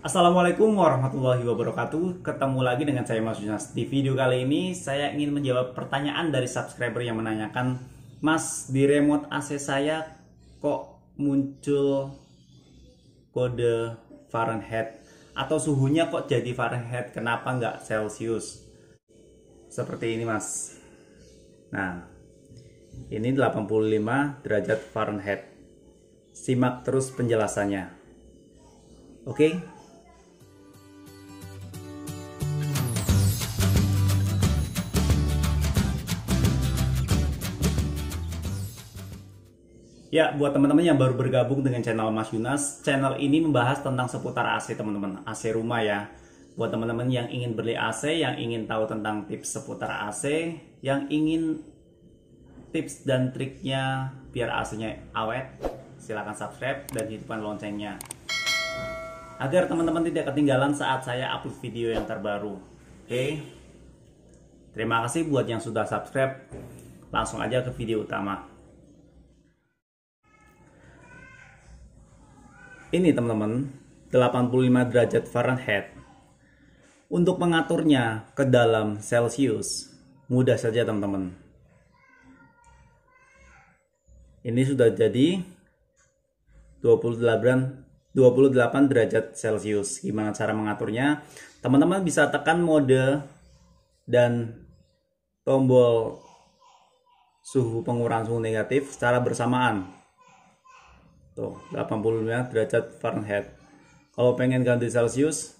Assalamualaikum warahmatullahi wabarakatuh. Ketemu lagi dengan saya Mas Yunas. Di video kali ini saya ingin menjawab pertanyaan dari subscriber yang menanyakan, "Mas, di remote AC saya kok muncul kode Fahrenheit atau suhunya kok jadi Fahrenheit? Kenapa nggak Celsius?" Seperti ini, Mas. Nah, ini 85 derajat Fahrenheit. Simak terus penjelasannya. Oke? Ya, buat teman-teman yang baru bergabung dengan channel Mas Yunas, channel ini membahas tentang seputar AC teman-teman, AC rumah ya. Buat teman-teman yang ingin beli AC, yang ingin tahu tentang tips seputar AC, yang ingin tips dan triknya biar AC-nya awet, silahkan subscribe dan hidupkan loncengnya. Agar teman-teman tidak ketinggalan saat saya upload video yang terbaru. Oke, terima kasih buat yang sudah subscribe. Langsung aja ke video utama. ini teman-teman 85 derajat Fahrenheit. Untuk mengaturnya ke dalam Celsius mudah saja teman-teman. Ini sudah jadi 28 28 derajat Celsius. Gimana cara mengaturnya? Teman-teman bisa tekan mode dan tombol suhu pengurangan suhu negatif secara bersamaan tuh 85 derajat Fahrenheit kalau pengen ganti Celsius,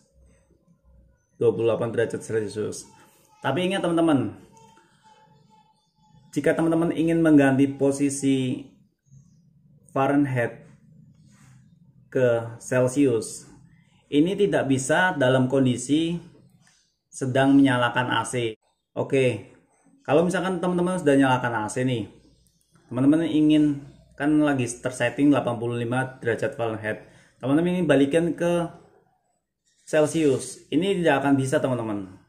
28 derajat Celsius. tapi ingat teman-teman jika teman-teman ingin mengganti posisi Fahrenheit ke Celsius, ini tidak bisa dalam kondisi sedang menyalakan AC oke kalau misalkan teman-teman sudah nyalakan AC nih teman-teman ingin kan lagi tersetting 85 derajat Fahrenheit teman-teman ini balikin ke Celsius ini tidak akan bisa teman-teman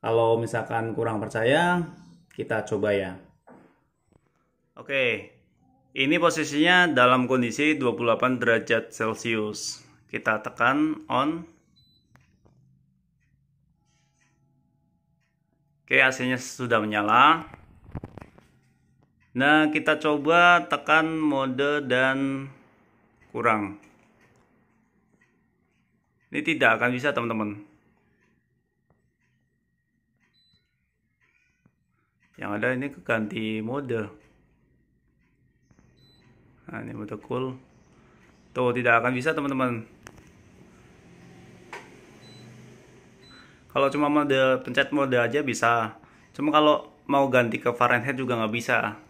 kalau misalkan kurang percaya kita coba ya oke ini posisinya dalam kondisi 28 derajat Celcius kita tekan on oke hasilnya sudah menyala Nah, kita coba tekan mode dan kurang. Ini tidak akan bisa, teman-teman. Yang ada ini keganti mode. Nah, ini mode cool. Tuh, tidak akan bisa, teman-teman. Kalau cuma mode pencet mode aja bisa. Cuma kalau mau ganti ke Fahrenheit juga nggak bisa.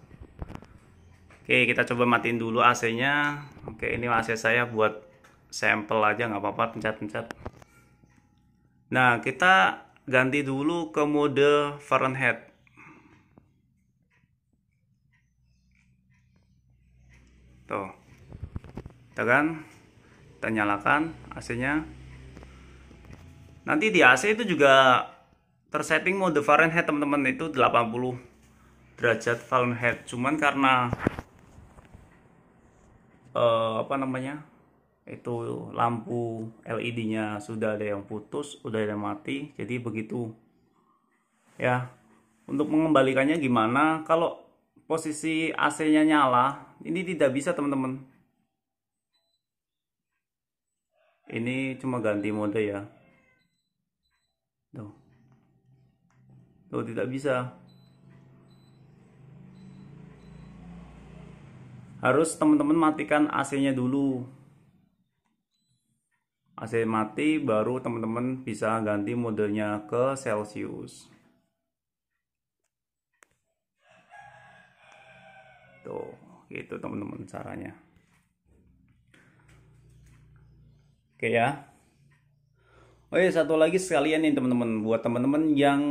Oke kita coba matiin dulu AC nya Oke ini AC saya buat sampel aja nggak apa-apa pencet-pencet Nah kita ganti dulu ke mode Fahrenheit Tuh Kita kan Kita nyalakan AC nya Nanti di AC itu juga tersetting mode Fahrenheit teman-teman itu 80 derajat Fahrenheit cuman karena uh, apa namanya itu lampu LED-nya sudah ada yang putus, sudah ada yang mati. Jadi begitu. Ya. Untuk mengembalikannya gimana? Kalau posisi AC-nya nyala, ini tidak bisa, teman-teman. Ini cuma ganti mode ya. Tuh. Tuh tidak bisa. harus teman-teman matikan AC-nya dulu. AC mati baru teman-teman bisa ganti modenya ke Celsius. Tuh, gitu teman-teman caranya. Oke ya. oke satu lagi sekalian nih teman-teman buat teman-teman yang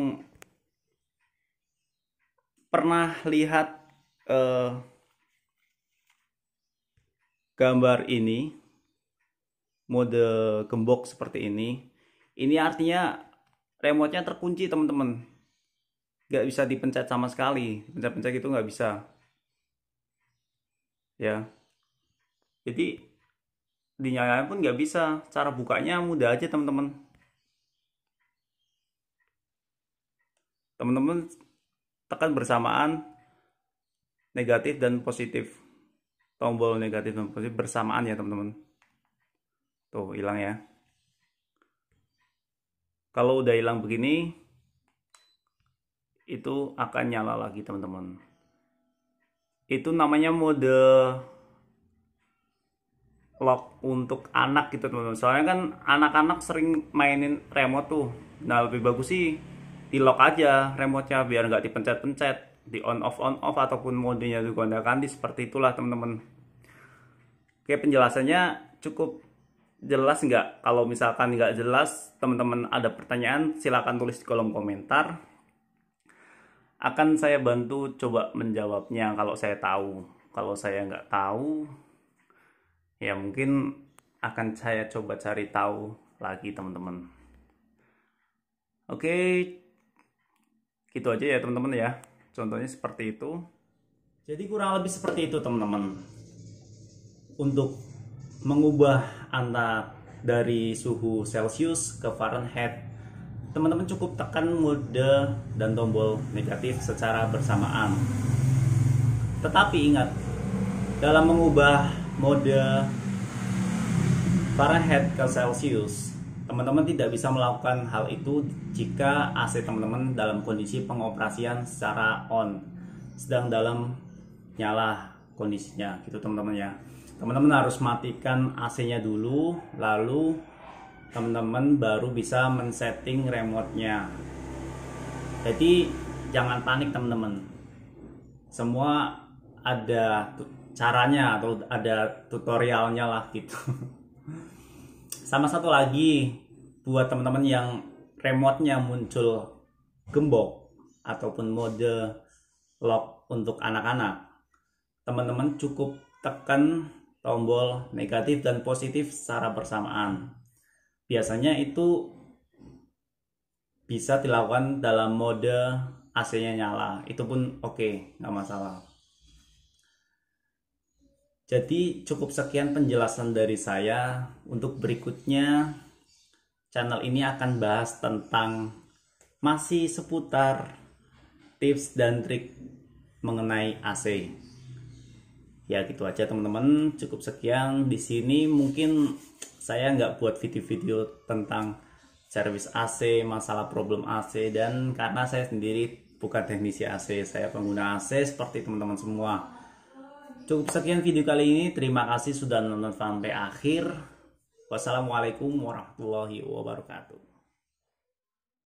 pernah lihat eh gambar ini mode gembok seperti ini ini artinya remote-nya terkunci teman-teman nggak bisa dipencet sama sekali pencet-pencet itu nggak bisa ya jadi dinyalain pun nggak bisa cara bukanya mudah aja teman-teman teman-teman tekan bersamaan negatif dan positif tombol negatif dan positif bersamaan ya teman-teman tuh hilang ya kalau udah hilang begini itu akan nyala lagi teman-teman itu namanya mode lock untuk anak gitu teman-teman soalnya kan anak-anak sering mainin remote tuh nah lebih bagus sih di lock aja remote-nya biar nggak dipencet-pencet di on off on off ataupun modenya digondakan ganti seperti itulah teman-teman oke penjelasannya cukup jelas nggak kalau misalkan nggak jelas teman-teman ada pertanyaan silahkan tulis di kolom komentar akan saya bantu coba menjawabnya kalau saya tahu kalau saya nggak tahu ya mungkin akan saya coba cari tahu lagi teman-teman oke gitu aja ya teman-teman ya Contohnya seperti itu. Jadi kurang lebih seperti itu teman-teman. Untuk mengubah antar dari suhu Celcius ke Fahrenheit, teman-teman cukup tekan mode dan tombol negatif secara bersamaan. Tetapi ingat, dalam mengubah mode Fahrenheit ke Celcius, Teman-teman tidak bisa melakukan hal itu jika AC teman-teman dalam kondisi pengoperasian secara on, sedang dalam nyala kondisinya gitu teman-teman ya. Teman-teman harus matikan AC-nya dulu, lalu teman-teman baru bisa men-setting remote-nya. Jadi jangan panik teman-teman. Semua ada caranya atau ada tutorialnya lah gitu. sama satu lagi buat teman-teman yang remote-nya muncul gembok ataupun mode lock untuk anak-anak teman-teman cukup tekan tombol negatif dan positif secara bersamaan biasanya itu bisa dilakukan dalam mode AC-nya nyala itu pun oke okay, nggak masalah jadi cukup sekian penjelasan dari saya. Untuk berikutnya channel ini akan bahas tentang masih seputar tips dan trik mengenai AC. Ya gitu aja teman-teman, cukup sekian di sini mungkin saya nggak buat video-video tentang servis AC, masalah problem AC dan karena saya sendiri bukan teknisi AC, saya pengguna AC seperti teman-teman semua. Cukup sekian video kali ini. Terima kasih sudah nonton sampai akhir. Wassalamualaikum warahmatullahi wabarakatuh.